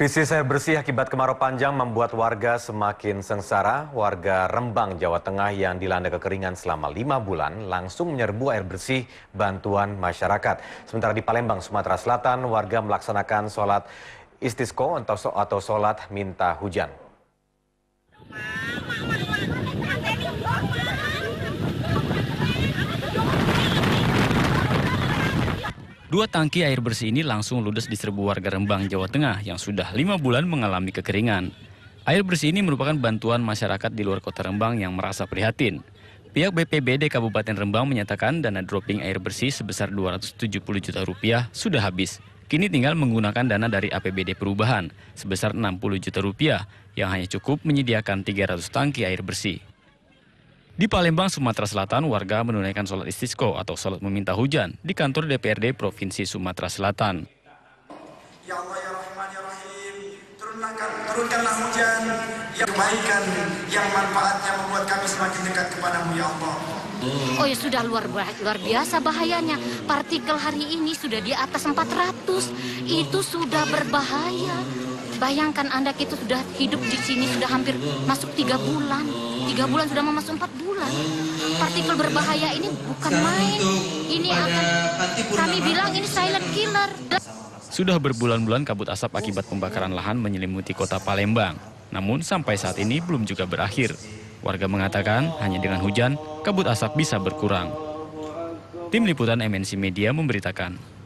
Krisis air bersih akibat kemarau panjang membuat warga semakin sengsara. Warga Rembang, Jawa Tengah yang dilanda kekeringan selama lima bulan langsung menyerbu air bersih bantuan masyarakat. Sementara di Palembang, Sumatera Selatan, warga melaksanakan sholat istisko atau sholat minta hujan. Dua tangki air bersih ini langsung ludes di serbu warga Rembang, Jawa Tengah yang sudah lima bulan mengalami kekeringan. Air bersih ini merupakan bantuan masyarakat di luar kota Rembang yang merasa prihatin. Pihak BPBD Kabupaten Rembang menyatakan dana dropping air bersih sebesar 270 juta rupiah sudah habis. Kini tinggal menggunakan dana dari APBD Perubahan sebesar 60 juta rupiah yang hanya cukup menyediakan 300 tangki air bersih. Di Palembang, Sumatera Selatan, warga menunaikan sholat istisqo atau sholat meminta hujan di kantor DPRD Provinsi Sumatera Selatan. turunkanlah hujan yang kebaikan yang manfaatnya membuat kami semakin dekat kepadamu ya Allah. Oh ya sudah luar luar biasa bahayanya. Partikel hari ini sudah di atas 400. Itu sudah berbahaya. Bayangkan Anda kita sudah hidup di sini sudah hampir masuk tiga bulan. Tiga bulan sudah mau masuk empat bulan. Partikel berbahaya ini bukan main. Ini akan kami bilang ini silent killer. Sudah berbulan-bulan kabut asap akibat pembakaran lahan menyelimuti kota Palembang. Namun sampai saat ini belum juga berakhir. Warga mengatakan hanya dengan hujan kabut asap bisa berkurang. Tim Liputan MNC Media memberitakan.